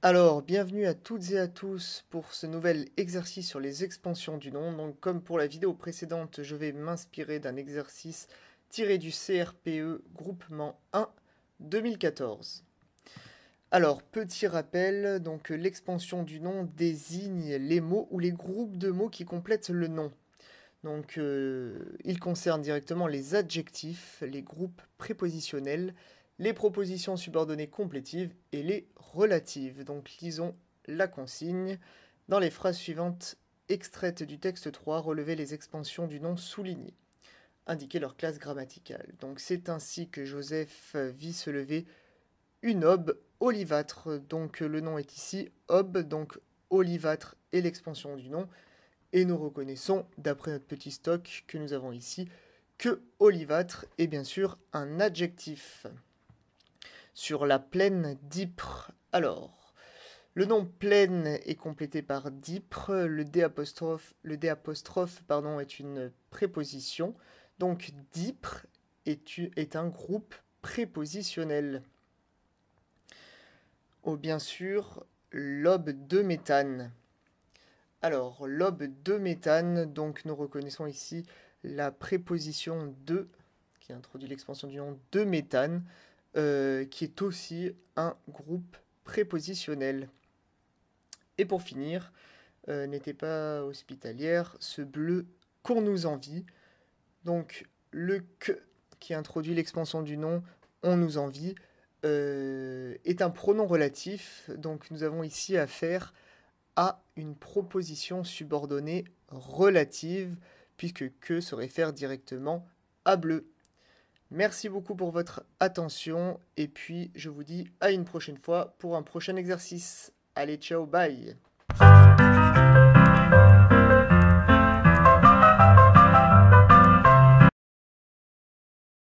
Alors, bienvenue à toutes et à tous pour ce nouvel exercice sur les expansions du nom. Donc, comme pour la vidéo précédente, je vais m'inspirer d'un exercice tiré du CRPE groupement 1 2014. Alors, petit rappel, donc l'expansion du nom désigne les mots ou les groupes de mots qui complètent le nom. Donc, euh, il concerne directement les adjectifs, les groupes prépositionnels, les propositions subordonnées complétives et les relatives. Donc lisons la consigne. Dans les phrases suivantes, extraites du texte 3, relevez les expansions du nom souligné. Indiquez leur classe grammaticale. Donc c'est ainsi que Joseph vit se lever une aube olivâtre. Donc le nom est ici aube, donc olivâtre est l'expansion du nom. Et nous reconnaissons, d'après notre petit stock que nous avons ici, que olivâtre est bien sûr un adjectif sur la plaine d'Ypres. Alors, le nom plaine est complété par d'Ypres. Le D le pardon, est une préposition. Donc d'Ypres est, est un groupe prépositionnel. Oh bien sûr, l'aube de méthane. Alors, l'aube de méthane, donc nous reconnaissons ici la préposition de qui introduit l'expansion du nom de méthane. Euh, qui est aussi un groupe prépositionnel. Et pour finir, euh, n'était pas hospitalière, ce bleu qu'on nous envie. Donc le que qui introduit l'expansion du nom on nous envie euh, est un pronom relatif. Donc nous avons ici affaire à une proposition subordonnée relative puisque que se réfère directement à bleu. Merci beaucoup pour votre attention et puis je vous dis à une prochaine fois pour un prochain exercice. Allez, ciao, bye